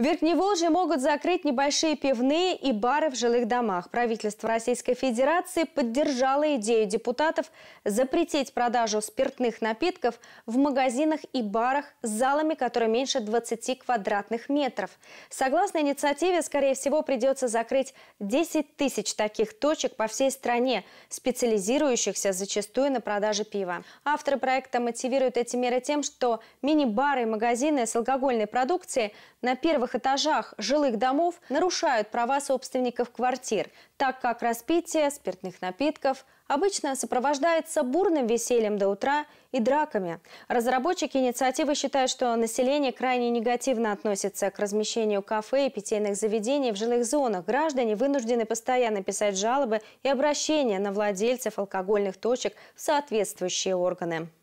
Верхневолжье могут закрыть небольшие пивные и бары в жилых домах. Правительство Российской Федерации поддержало идею депутатов запретить продажу спиртных напитков в магазинах и барах с залами, которые меньше 20 квадратных метров. Согласно инициативе, скорее всего, придется закрыть 10 тысяч таких точек по всей стране, специализирующихся зачастую на продаже пива. Авторы проекта мотивируют эти меры тем, что мини-бары и магазины с алкогольной продукцией на первых первых этажах жилых домов нарушают права собственников квартир, так как распитие спиртных напитков обычно сопровождается бурным весельем до утра и драками. Разработчики инициативы считают, что население крайне негативно относится к размещению кафе и питейных заведений в жилых зонах. Граждане вынуждены постоянно писать жалобы и обращения на владельцев алкогольных точек в соответствующие органы.